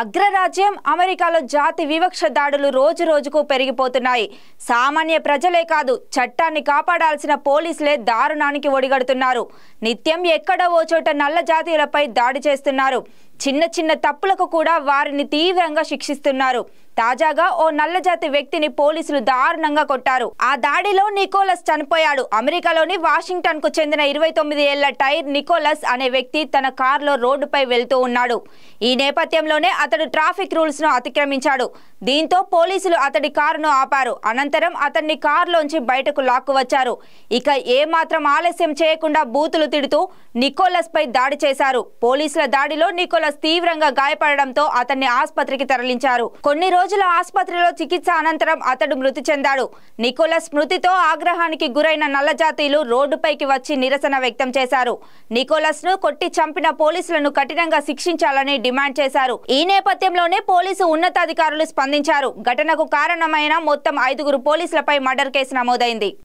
అగ్రరాజ్యం అమెరికాలో జాతి వివక్ష దాడులు రోజు రోజుకు పెరిగిపోతున్నాయి సామాన్య ప్రజలే కాదు చట్టాన్ని కాపాడాల్సిన పోలీసులే దారుణానికి ఒడిగడుతున్నారు నిత్యం ఎక్కడో ఓ చోట నల్ల జాతీయులపై దాడి చేస్తున్నారు చిన్న చిన్న తప్పులకు కూడా వారిని తీవ్రంగా శిక్షిస్తున్నారు తాజాగా ఓ నల్లజాతి వ్యక్తిని పోలీసులు దారుణంగా కొట్టారు ఆ దాడిలో నికోలస్ చనిపోయాడు అమెరికాలోని వాషింగ్టన్ కు చెందిన ఇరవై తొమ్మిది ఏళ్ల టైర్ నికోలస్ అనే వ్యక్తి తన కారులో రోడ్డుపై వెళ్తూ ఉన్నాడు ఈ నేపథ్యంలోనే అతడు ట్రాఫిక్ రూల్స్ ను అతిక్రమించాడు దీంతో పోలీసులు అతడి కారును ఆపారు అనంతరం అతన్ని కారులోంచి బయటకు లాక్కు వచ్చారు ఇక ఏమాత్రం ఆలస్యం చేయకుండా బూతులు తిడుతూ నికోలస్ పై దాడి చేశారు పోలీసుల దాడిలో నికోలస్ వైరస్ తీవ్రంగా గాయపడడంతో అతన్ని ఆసుపత్రికి తరలించారు కొన్ని రోజుల ఆసుపత్రిలో చికిత్స అనంతరం అతడు మృతి చెందాడు నికోలస్ మృతితో ఆగ్రహానికి గురైన నల్లజాతీయులు రోడ్డుపైకి వచ్చి నిరసన వ్యక్తం చేశారు నికోలస్ ను కొట్టి చంపిన పోలీసులను కఠినంగా శిక్షించాలని డిమాండ్ చేశారు ఈ నేపథ్యంలోనే పోలీసు ఉన్నతాధికారులు స్పందించారు ఘటనకు కారణమైన మొత్తం ఐదుగురు పోలీసులపై మర్డర్ కేసు నమోదైంది